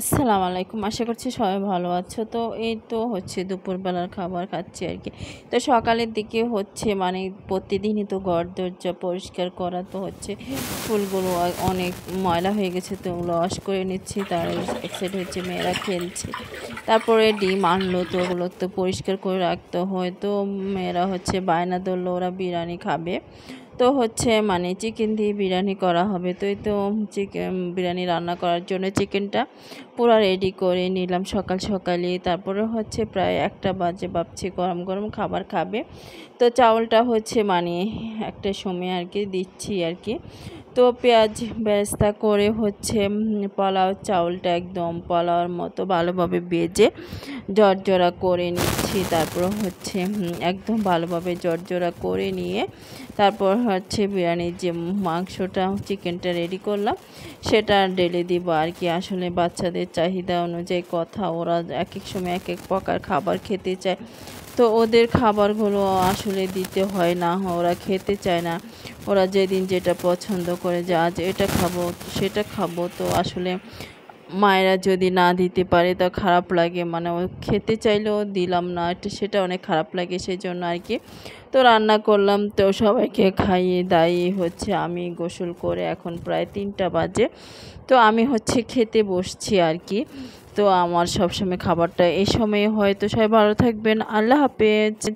আসসালামু আলাইকুম আশা করছি সবাই ভালো আছো তো এই তো হচ্ছে দুপুরবেলার খাবার খাচ্ছি আর কি তো সকালের দিকে হচ্ছে মানে প্রতিদিনই তো ঘর দরজা পরিষ্কার করা তো হচ্ছে ফুলগুলো অনেক ময়লা হয়ে গেছে তো ওগুলো করে নিচ্ছি তার এক সাইড হচ্ছে মেয়েরা খেলছে তারপরে ডিম আনলো তো ওগুলো তো পরিষ্কার করে রাখতে হয় তো মেয়েরা হচ্ছে বায়না ধরলো ওরা বিরিয়ানি খাবে তো হচ্ছে মানে চিকেন দিয়ে বিরিয়ানি করা হবে তো এই তো চিকেন বিরিয়ানি রান্না করার জন্য চিকেনটা পুরা রেডি করে নিলাম সকাল সকালে তারপরে হচ্ছে প্রায় একটা বাজে ভাবছে গরম গরম খাবার খাবে তো চাউলটা হচ্ছে মানে একটা সময় আর কি দিচ্ছি আর কি তো পেঁয়াজ ব্যস্তা করে হচ্ছে পলাও চাউলটা একদম পলাওয়ার মতো ভালোভাবে বেজে জর্জরা করে নিচ্ছি তারপর হচ্ছে একদম ভালোভাবে জর্জরা করে নিয়ে তারপর হচ্ছে বিরিয়ানির যে মাংসটা চিকেনটা রেডি করলাম সেটা ডেলে দিব আর কি আসলে বাচ্চাদের চাহিদা অনুযায়ী কথা ওরা এক এক সময় এক এক প্রকার খাবার খেতে চায় তো ওদের খাবারগুলো আসলে দিতে হয় না ওরা খেতে চায় না ওরা যেদিন যেটা পছন্দ করে যে আজ এটা খাবো সেটা খাবো তো আসলে মায়েরা যদি না দিতে পারে তো খারাপ লাগে মানে ও খেতে চাইলেও দিলাম না সেটা অনেক খারাপ লাগে সেই জন্য আর কি তো রান্না করলাম তো সবাইকে খাইয়ে দাইয়ে হচ্ছে আমি গোসল করে এখন প্রায় তিনটা বাজে তো আমি হচ্ছে খেতে বসছি আর কি তো আমার সবসময় খাবারটা এই সময়ে হয় তো সবাই ভালো থাকবেন আল্লাহ হাফেজ